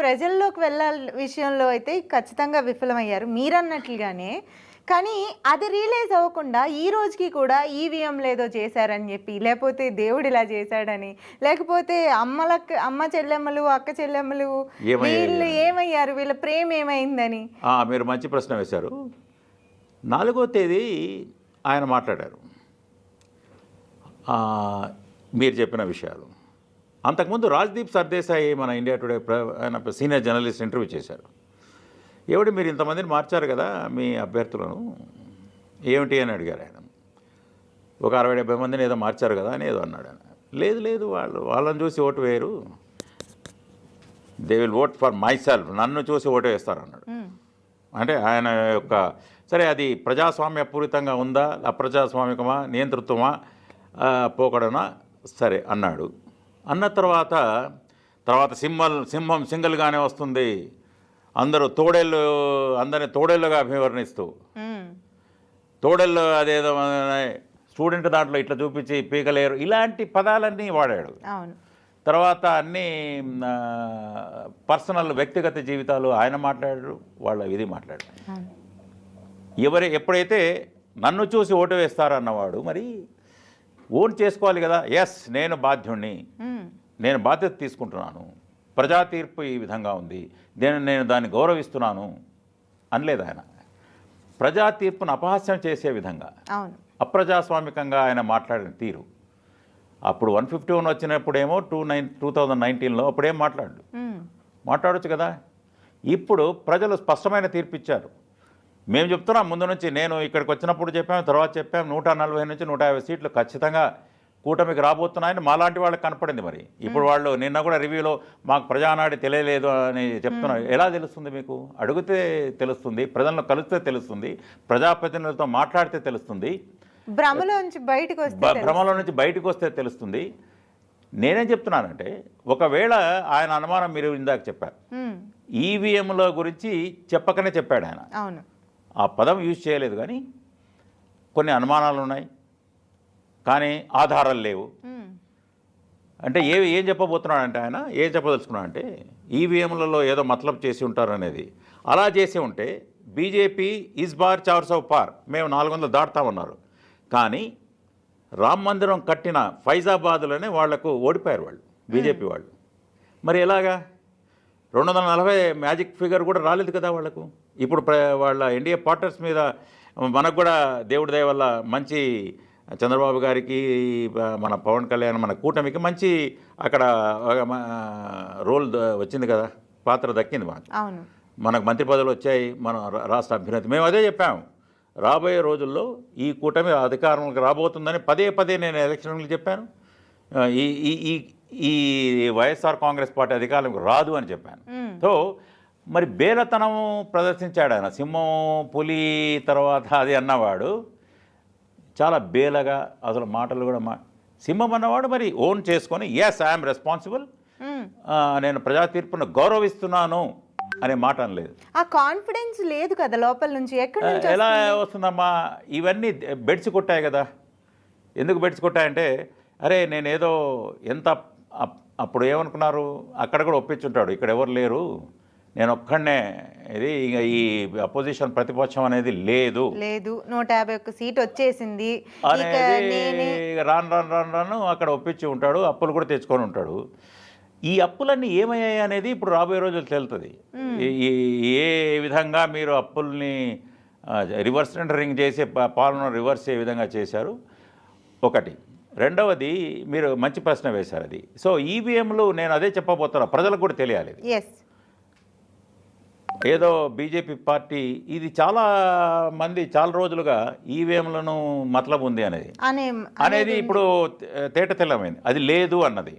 ప్రజల్లోకి వెళ్ళాల విషయంలో అయితే ఖచ్చితంగా విఫలమయ్యారు మీరన్నట్లుగానే కానీ అది రియలైజ్ అవ్వకుండా ఈ రోజుకి కూడా ఈవీఎం లేదో చేశారని చెప్పి లేకపోతే దేవుడు ఇలా చేశాడని లేకపోతే అమ్మలకు అమ్మ చెల్లెమ్మలు అక్క చెల్లెమ్మలు వీళ్ళు ఏమయ్యారు వీళ్ళ ప్రేమ ఏమైందని మీరు మంచి ప్రశ్న వేశారు నాలుగో తేదీ ఆయన మాట్లాడారు మీరు చెప్పిన విషయాలు అంతకుముందు రాజ్దీప్ సర్దేశాయి మన ఇండియా టుడే ఆయన సీనియర్ జర్నలిస్ట్ ఇంటర్వ్యూ చేశారు ఏమిటి మీరు ఇంతమందిని మార్చారు కదా మీ అభ్యర్థులను ఏమిటి అని అడిగారు ఆయన ఒక అరవై డెబ్బై మందిని ఏదో మార్చారు కదా అని ఏదో అన్నాడు ఆయన లేదు లేదు వాళ్ళు వాళ్ళని చూసి ఓటు వేయరు they will vote for myself నన్ను చూసి ఓటు వేస్తారు అన్నాడు అంటే ఆయన యొక్క సరే అది ప్రజాస్వామ్యపూరితంగా ఉందా అప్రజాస్వామికమా నియంతృత్వమా పోకడనా సరే అన్నాడు అన్న తర్వాత తర్వాత సింహం సింహం సింగిల్గానే వస్తుంది అందరూ తోడేళ్ళు అందరిని తోడేళ్ళుగా అభివర్ణిస్తూ తోడేళ్ళు అదేదో స్టూడెంట్ దాంట్లో ఇట్లా చూపించి పీకలేరు ఇలాంటి పదాలన్నీ వాడాడు తర్వాత అన్ని పర్సనల్ వ్యక్తిగత జీవితాలు ఆయన మాట్లాడారు వాళ్ళ ఇది మాట్లాడారు ఎవరి ఎప్పుడైతే నన్ను చూసి ఓటు వేస్తారన్నవాడు మరి ఓన్ చేసుకోవాలి కదా ఎస్ నేను బాధ్యుణ్ణి నేను బాధ్యత తీసుకుంటున్నాను ప్రజా తీర్పు ఈ విధంగా ఉంది నేను నేను దాన్ని గౌరవిస్తున్నాను అనలేదు ఆయన ప్రజా తీర్పును అపహాస్యం చేసే విధంగా అప్రజాస్వామికంగా ఆయన మాట్లాడిన తీరు అప్పుడు వన్ ఫిఫ్టీ వన్ వచ్చినప్పుడేమో టూ నైన్ టూ థౌజండ్ నైన్టీన్లో అప్పుడేం మాట్లాడు మాట్లాడచ్చు కదా ఇప్పుడు ప్రజలు స్పష్టమైన తీర్పు ఇచ్చారు మేము చెప్తున్నాం ముందు నుంచి నేను ఇక్కడికి వచ్చినప్పుడు చెప్పాము తర్వాత చెప్పాము నూట నలభై నుంచి నూట యాభై సీట్లు ఖచ్చితంగా కూటమికి రాబోతున్నాయని మాలాంటి వాళ్ళకి కనపడింది మరి ఇప్పుడు వాళ్ళు నిన్న కూడా రివ్యూలో మాకు ప్రజానాడి తెలియలేదు అని చెప్తున్నారు ఎలా తెలుస్తుంది మీకు అడిగితే తెలుస్తుంది ప్రజలను కలిస్తే తెలుస్తుంది ప్రజాప్రతినిధులతో మాట్లాడితే తెలుస్తుంది భ్రమలో నుంచి బయటకు వస్తే భ్రమలో నుంచి బయటకు వస్తే తెలుస్తుంది నేనేం చెప్తున్నానంటే ఒకవేళ ఆయన అనుమానం మీరు ఇందాక చెప్పారు ఈవీఎంల గురించి చెప్పకనే చెప్పాడు ఆయన అవును ఆ పదం యూజ్ చేయలేదు కానీ కొన్ని అనుమానాలు ఉన్నాయి కానీ ఆధారాలు లేవు అంటే ఏ ఏం చెప్పబోతున్నాడంటే ఆయన ఏం చెప్పదలుచుకున్నాడంటే అంటే ఈవీఎంలలో ఏదో మతలబ్ చేసి ఉంటారు అనేది అలా చేసి ఉంటే బీజేపీ ఈజ్ బార్ చార్ సో పార్ మేము నాలుగు వందలు దాటుతామన్నారు కానీ రామ్ మందిరం కట్టిన ఫైజాబాద్లోనే వాళ్లకు ఓడిపోయారు వాళ్ళు బీజేపీ వాళ్ళు మరి ఎలాగా రెండు వందల నలభై మ్యాజిక్ ఫిగర్ కూడా రాలేదు కదా వాళ్లకు ఇప్పుడు వాళ్ళ ఎన్డీఏ పార్టర్స్ మీద మనకు కూడా దేవుడి దయ వల్ల మంచి చంద్రబాబు గారికి మన పవన్ కళ్యాణ్ మన కూటమికి మంచి అక్కడ రోల్ వచ్చింది కదా పాత్ర దక్కింది మనకు మనకు మంత్రి పదవులు వచ్చాయి మన రాష్ట్ర అభ్యున్నతి మేము అదే చెప్పాము రాబోయే రోజుల్లో ఈ కూటమి అధికారంలోకి రాబోతుందని పదే పదే నేను ఎలక్షన్లు చెప్పాను ఈ ఈ ఈ వైఎస్ఆర్ కాంగ్రెస్ పార్టీ అధికారులకు రాదు అని చెప్పాను సో మరి బేలతనం ప్రదర్శించాడు ఆయన సింహం పులి తర్వాత అది అన్నవాడు చాలా బేలగా అసలు మాటలు కూడా మా సింహం అన్నవాడు మరి ఓన్ చేసుకొని ఎస్ ఐఎమ్ రెస్పాన్సిబుల్ నేను ప్రజా తీర్పును గౌరవిస్తున్నాను అనే మాట అనలేదు ఆ కాన్ఫిడెన్స్ లేదు కదా లోపల నుంచి ఎక్కడ ఎలా వస్తుందమ్మా ఇవన్నీ బెడ్స్ కొట్టాయి కదా ఎందుకు బెడ్స్ కొట్టాయంటే అరే నేనేదో ఎంత అప్పుడు ఏమనుకున్నారు అక్కడ కూడా ఒప్పించుంటాడు ఇక్కడ ఎవరు లేరు నేను ఒక్కడనే ఇది ఇక ఈ అపోజిషన్ ప్రతిపక్షం అనేది లేదు లేదు నూట యాభై ఒక్క సీట్ వచ్చేసింది రాను రాను రాను రాను అక్కడ ఒప్పించి ఉంటాడు అప్పులు కూడా తెచ్చుకొని ఉంటాడు ఈ అప్పులన్నీ ఏమయ్యాయి అనేది ఇప్పుడు రాబోయే రోజులు తెలుతుంది ఏ విధంగా మీరు అప్పుల్ని రివర్స్ టెండరింగ్ చేసే పాలన రివర్స్ ఏ విధంగా చేశారు ఒకటి రెండవది మీరు మంచి ప్రశ్న వేశారు అది సో ఈవీఎంలు e నేను అదే చెప్పబోతున్నా ప్రజలకు కూడా తెలియాలి ఏదో బీజేపీ పార్టీ ఇది చాలా మంది చాలా రోజులుగా ఈవీఎంలను e మతలబు ఉంది అనేది అనేది ఇప్పుడు తేట తెల్లమైంది అది లేదు అన్నది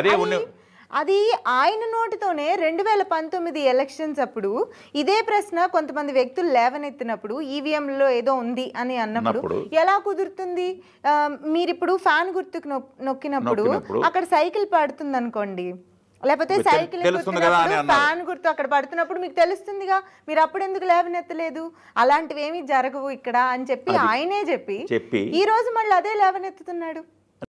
అదే ఉన్న అది ఆయన నోటితోనే రెండు వేల పంతొమ్మిది ఎలక్షన్స్ అప్పుడు ఇదే ప్రశ్న కొంతమంది వ్యక్తులు లేవనెత్తినప్పుడు ఈవీఎంలో e ఏదో ఉంది అని అన్నప్పుడు ఎలా కుదురుతుంది మీరు ఇప్పుడు ఫ్యాన్ గుర్తుకు నొక్కినప్పుడు అక్కడ సైకిల్ పడుతుంది అనుకోండి లేకపోతే సైకిల్ ఫ్యాన్ గుర్తు అక్కడ పడుతున్నప్పుడు మీకు తెలుస్తుందిగా మీరు అప్పుడు ఎందుకు లేవనెత్తలేదు అలాంటివి ఏమీ జరగవు ఇక్కడ అని చెప్పి ఆయనే చెప్పి ఈ రోజు మళ్ళీ అదే లేవనెత్తుతున్నాడు